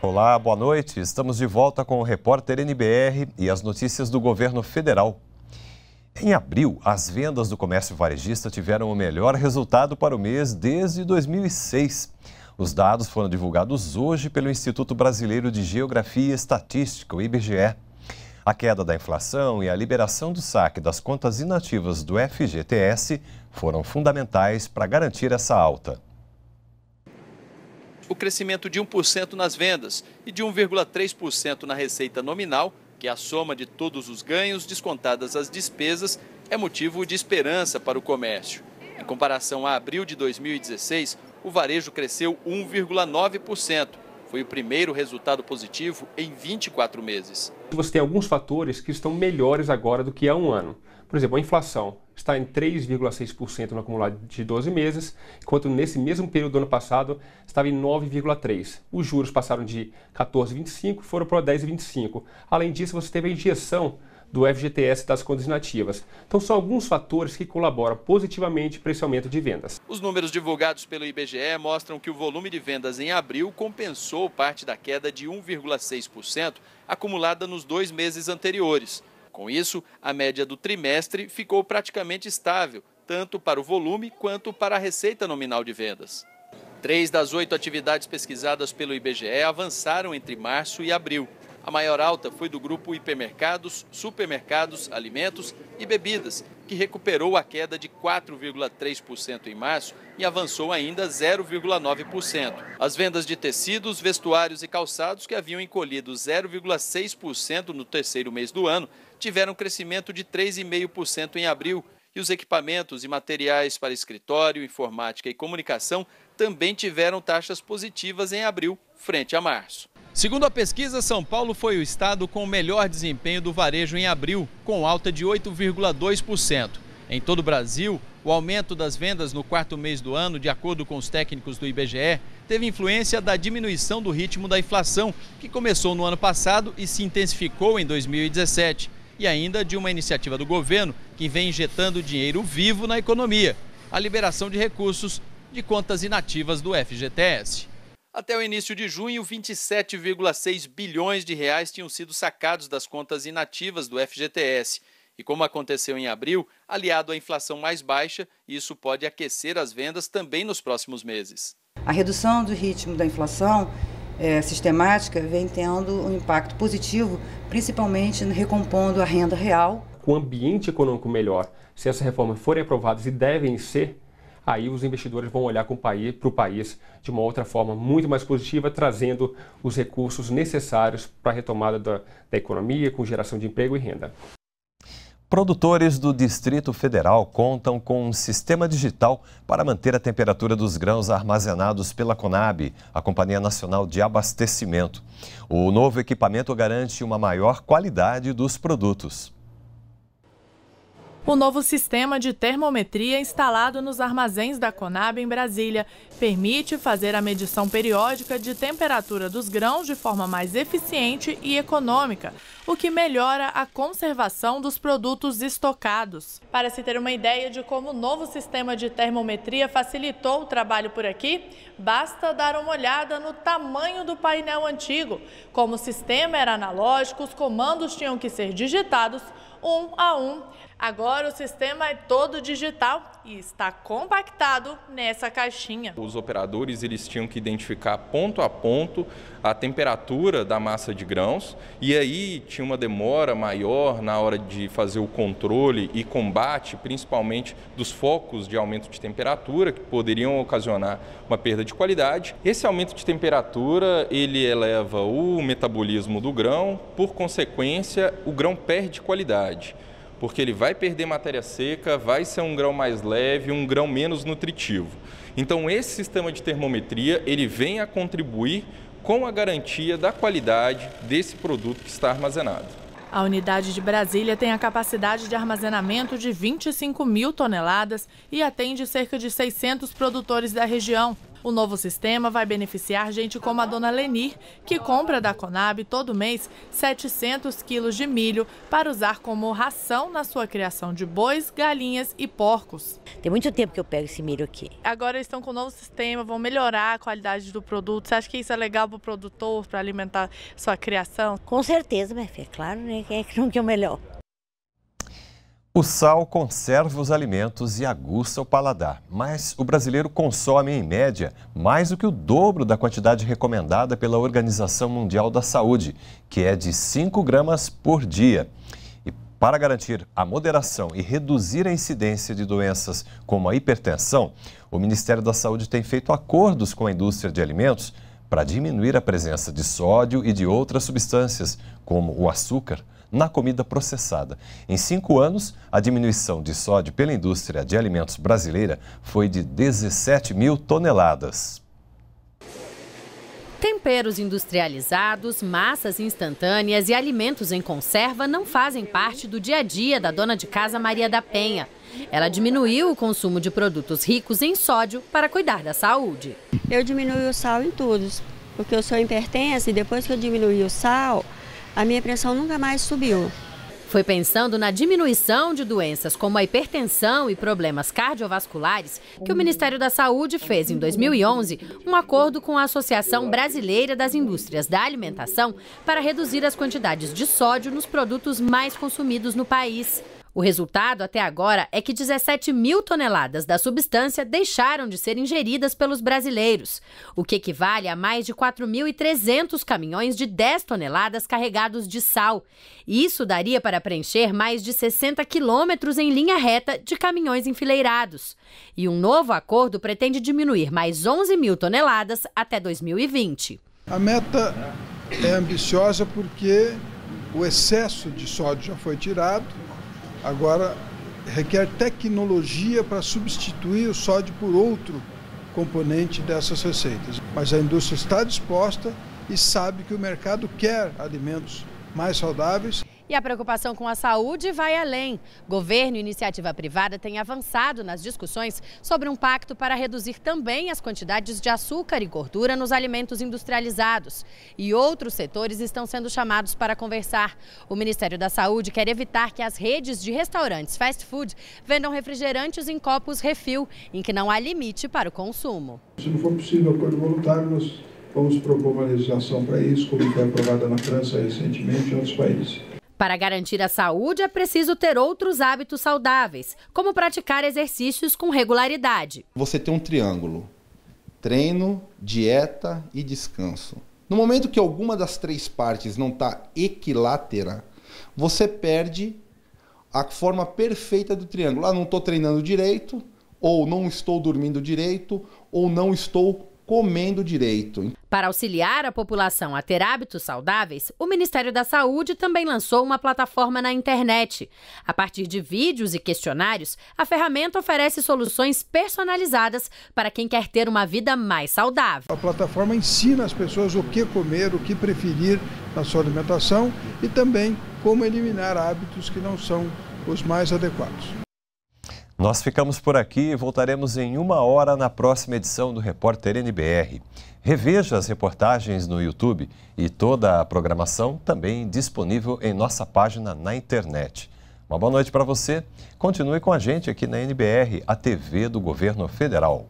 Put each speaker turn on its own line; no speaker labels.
Olá, boa noite. Estamos de volta com o repórter NBR e as notícias do governo federal. Em abril, as vendas do comércio varejista tiveram o melhor resultado para o mês desde 2006. Os dados foram divulgados hoje pelo Instituto Brasileiro de Geografia e Estatística, o IBGE. A queda da inflação e a liberação do saque das contas inativas do FGTS foram fundamentais para garantir essa alta.
O crescimento de 1% nas vendas e de 1,3% na receita nominal, que é a soma de todos os ganhos descontadas as despesas, é motivo de esperança para o comércio. Em comparação a abril de 2016, o varejo cresceu 1,9%. Foi o primeiro resultado positivo em 24 meses.
Você tem alguns fatores que estão melhores agora do que há um ano. Por exemplo, a inflação está em 3,6% no acumulado de 12 meses, enquanto nesse mesmo período do ano passado estava em 9,3%. Os juros passaram de 14,25% foram para 10,25%. Além disso, você teve a injeção do FGTS das contas nativas. Então são alguns fatores que colaboram positivamente para esse aumento de vendas.
Os números divulgados pelo IBGE mostram que o volume de vendas em abril compensou parte da queda de 1,6% acumulada nos dois meses anteriores. Com isso, a média do trimestre ficou praticamente estável, tanto para o volume quanto para a receita nominal de vendas. Três das oito atividades pesquisadas pelo IBGE avançaram entre março e abril. A maior alta foi do grupo hipermercados, supermercados, alimentos e bebidas, que recuperou a queda de 4,3% em março e avançou ainda 0,9%. As vendas de tecidos, vestuários e calçados, que haviam encolhido 0,6% no terceiro mês do ano, tiveram crescimento de 3,5% em abril. E os equipamentos e materiais para escritório, informática e comunicação também tiveram taxas positivas em abril, frente a março. Segundo a pesquisa, São Paulo foi o estado com o melhor desempenho do varejo em abril, com alta de 8,2%. Em todo o Brasil, o aumento das vendas no quarto mês do ano, de acordo com os técnicos do IBGE, teve influência da diminuição do ritmo da inflação, que começou no ano passado e se intensificou em 2017, e ainda de uma iniciativa do governo que vem injetando dinheiro vivo na economia, a liberação de recursos de contas inativas do FGTS. Até o início de junho, 27,6 bilhões de reais tinham sido sacados das contas inativas do FGTS. E como aconteceu em abril, aliado à inflação mais baixa, isso pode aquecer as vendas também nos próximos meses.
A redução do ritmo da inflação é, sistemática vem tendo um impacto positivo, principalmente recompondo a renda real.
Com um ambiente econômico melhor, se essas reformas forem aprovadas e devem ser, aí os investidores vão olhar para o país, país de uma outra forma muito mais positiva, trazendo os recursos necessários para a retomada da, da economia, com geração de emprego e renda. Produtores do Distrito Federal contam com um sistema digital para manter a temperatura dos grãos armazenados pela Conab, a Companhia Nacional de Abastecimento. O novo equipamento garante uma maior qualidade dos produtos.
O novo sistema de termometria instalado nos armazéns da Conab em Brasília permite fazer a medição periódica de temperatura dos grãos de forma mais eficiente e econômica, o que melhora a conservação dos produtos estocados. Para se ter uma ideia de como o novo sistema de termometria facilitou o trabalho por aqui, basta dar uma olhada no tamanho do painel antigo. Como o sistema era analógico, os comandos tinham que ser digitados um a um. Agora o sistema é todo digital e está compactado nessa caixinha.
Os operadores eles tinham que identificar ponto a ponto a temperatura da massa de grãos e aí tinha uma demora maior na hora de fazer o controle e combate, principalmente dos focos de aumento de temperatura que poderiam ocasionar uma perda de qualidade. Esse aumento de temperatura ele eleva o metabolismo do grão, por consequência o grão perde qualidade porque ele vai perder matéria seca, vai ser um grão mais leve, um grão menos nutritivo. Então esse sistema de termometria, ele vem a contribuir com a garantia da qualidade desse produto que está armazenado.
A unidade de Brasília tem a capacidade de armazenamento de 25 mil toneladas e atende cerca de 600 produtores da região. O novo sistema vai beneficiar gente como a dona Lenir, que compra da Conab todo mês 700 quilos de milho para usar como ração na sua criação de bois, galinhas
e porcos. Tem muito tempo que eu pego esse milho aqui.
Agora estão com o um novo sistema, vão melhorar a qualidade do produto. Você acha que isso é legal para o produtor, para alimentar sua criação? Com certeza, minha filha, claro, né? Quem é que não quer o melhor?
O sal conserva os alimentos e aguça o paladar, mas o brasileiro consome, em média, mais do que o dobro da quantidade recomendada pela Organização Mundial da Saúde, que é de 5 gramas por dia. E para garantir a moderação e reduzir a incidência de doenças como a hipertensão, o Ministério da Saúde tem feito acordos com a indústria de alimentos para diminuir a presença de sódio e de outras substâncias, como o açúcar na comida processada. Em cinco anos, a diminuição de sódio pela indústria de alimentos brasileira foi de 17 mil toneladas.
Temperos industrializados, massas instantâneas e alimentos em conserva não fazem parte do dia a dia da dona de casa Maria da Penha. Ela diminuiu o consumo de produtos ricos em sódio para cuidar da saúde. Eu diminui o sal em todos, porque eu sou hipertensa e depois que eu diminuí o sal, a minha pressão nunca mais subiu. Foi pensando na diminuição de doenças como a hipertensão e problemas cardiovasculares que o Ministério da Saúde fez em 2011 um acordo com a Associação Brasileira das Indústrias da Alimentação para reduzir as quantidades de sódio nos produtos mais consumidos no país. O resultado até agora é que 17 mil toneladas da substância deixaram de ser ingeridas pelos brasileiros, o que equivale a mais de 4.300 caminhões de 10 toneladas carregados de sal. Isso daria para preencher mais de 60 quilômetros em linha reta de caminhões enfileirados. E um novo acordo pretende diminuir mais 11 mil toneladas até 2020.
A meta é ambiciosa porque o excesso de sódio já foi tirado Agora, requer tecnologia para substituir o sódio por outro componente dessas receitas. Mas a indústria está disposta e sabe que o mercado quer alimentos mais
saudáveis. E a preocupação com a saúde vai além. Governo e iniciativa privada têm avançado nas discussões sobre um pacto para reduzir também as quantidades de açúcar e gordura nos alimentos industrializados. E outros setores estão sendo chamados para conversar. O Ministério da Saúde quer evitar que as redes de restaurantes fast food vendam refrigerantes em copos refil, em que não há limite para o consumo.
Se não for possível, por
voluntário, nós vamos propor uma legislação para isso, como foi aprovada na França recentemente e em outros
países. Para garantir a saúde, é preciso ter outros hábitos saudáveis, como praticar exercícios com regularidade.
Você tem um triângulo: treino, dieta e descanso. No momento que alguma das três partes não está equilátera, você perde a forma perfeita do triângulo. Ah, não estou treinando direito, ou não estou dormindo direito, ou não estou comendo
direito.
Para auxiliar a população a ter hábitos saudáveis, o Ministério da Saúde também lançou uma plataforma na internet. A partir de vídeos e questionários, a ferramenta oferece soluções personalizadas para quem quer ter uma vida mais saudável.
A plataforma ensina as pessoas o que comer, o que preferir na sua alimentação e também como eliminar hábitos que não são os mais adequados.
Nós ficamos por aqui e voltaremos em uma hora na próxima edição do Repórter NBR. Reveja as reportagens no YouTube e toda a programação também disponível em nossa página na internet. Uma boa noite para você. Continue com a gente aqui na NBR, a TV do Governo Federal.